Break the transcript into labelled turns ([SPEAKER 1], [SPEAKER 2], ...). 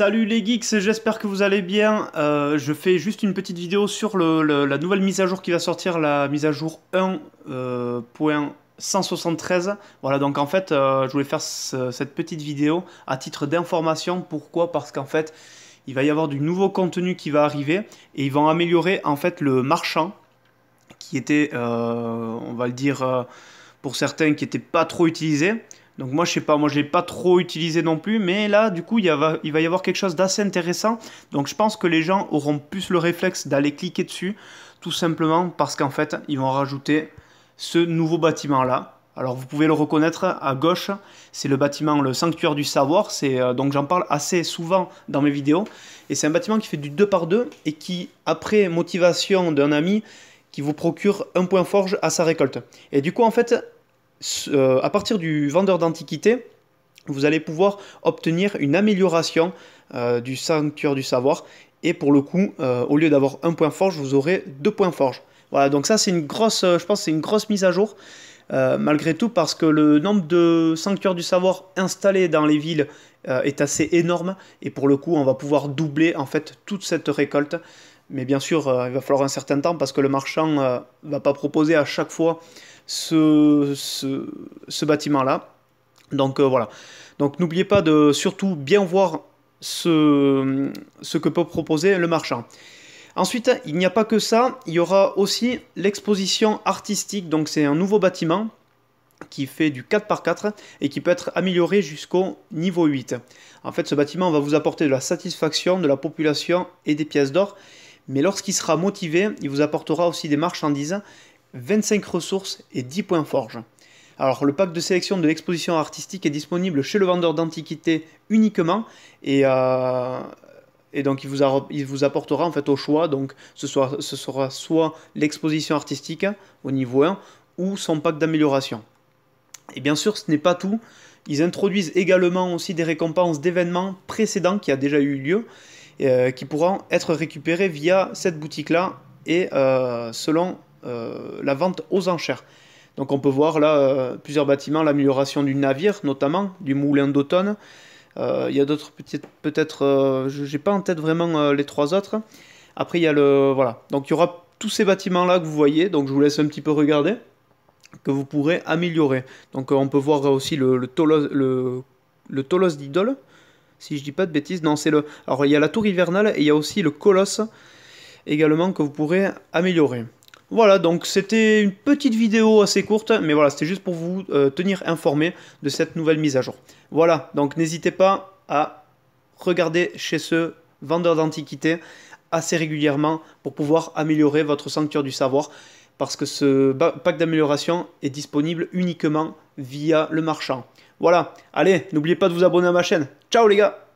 [SPEAKER 1] Salut les geeks, j'espère que vous allez bien. Euh, je fais juste une petite vidéo sur la nouvelle mise à jour qui va sortir, la mise à jour 1.173. Euh, voilà, donc en fait, euh, je voulais faire cette petite vidéo à titre d'information. Pourquoi Parce qu'en fait, il va y avoir du nouveau contenu qui va arriver et ils vont améliorer en fait le marchand qui était, on va le dire pour certains, qui n'était pas trop utilisé. Donc moi je sais pas, moi je l'ai pas trop utilisé non plus, mais là du coup il, y a, il va y avoir quelque chose d'assez intéressant. Donc je pense que les gens auront plus le réflexe d'aller cliquer dessus, tout simplement parce qu'en fait ils vont rajouter ce nouveau bâtiment là. Alors vous pouvez le reconnaître à gauche, c'est le bâtiment le sanctuaire du savoir, c'est euh, donc j'en parle assez souvent dans mes vidéos et c'est un bâtiment qui fait du 2 par 2 et qui après motivation d'un ami qui vous procure un point forge à sa récolte. Et du coup en fait euh, à partir du vendeur d'antiquités, vous allez pouvoir obtenir une amélioration euh, du sanctuaire du savoir. Et pour le coup, euh, au lieu d'avoir un point forge, vous aurez deux points forge. Voilà, donc ça c'est une grosse, je pense, c'est une grosse mise à jour. malgré tout, parce que le nombre de sanctuaires du savoir installés dans les villes est assez énorme, et pour le coup, on va pouvoir doubler en fait toute cette récolte. Mais bien sûr, il va falloir un certain temps parce que le marchand ne va pas proposer à chaque fois ce, ce, bâtiment-là. Donc euh, voilà. Donc n'oubliez pas de surtout bien voir ce, ce que peut proposer le marchand. Ensuite, il n'y a pas que ça, il y aura aussi l'exposition artistique. Donc c'est un nouveau bâtiment qui fait du 4x4 et qui peut être amélioré jusqu'au niveau 8. En fait, ce bâtiment va vous apporter de la satisfaction de la population et des pièces d'or, mais lorsqu'il sera motivé, il vous apportera aussi des marchandises 25 ressources et 10 points forge. Alors le pack de sélection de l'exposition artistique est disponible chez le vendeur d'antiquités uniquement et, euh, et donc il vous, il vous, apportera en fait au choix, donc ce, soit, ce sera soit l'exposition artistique au niveau 1 ou son pack d'amélioration. Et bien sûr ce n'est pas tout, ils introduisent également aussi des récompenses d'événements précédents qui a déjà eu lieu et euh, qui pourront être récupérées via cette boutique là et euh, selon euh, la vente aux enchères. Donc on peut voir là euh, plusieurs bâtiments, l'amélioration du navire notamment, du moulin d'automne. Euh, il y a d'autres peut-être, j'ai pas en tête vraiment les trois autres. Après il y a le, voilà. Donc il y aura tous ces bâtiments là que vous voyez. Donc je vous laisse un petit peu regarder que vous pourrez améliorer. Donc on peut voir aussi le, Tolos, le, le Tolos d'Idole, si je dis pas de bêtises. Non, c'est le. Alors il y a la tour hivernale et il y a aussi le Colosse également que vous pourrez améliorer. Voilà, donc c'était une petite vidéo assez courte, mais voilà, c'était juste pour vous euh, tenir informé de cette nouvelle mise à jour. Voilà, donc n'hésitez pas à regarder chez ce vendeur d'antiquités assez régulièrement pour pouvoir améliorer votre sanctuaire du savoir, parce que ce pack d'amélioration est disponible uniquement via le marchand. Voilà, allez, n'oubliez pas de vous abonner à ma chaîne. Ciao les gars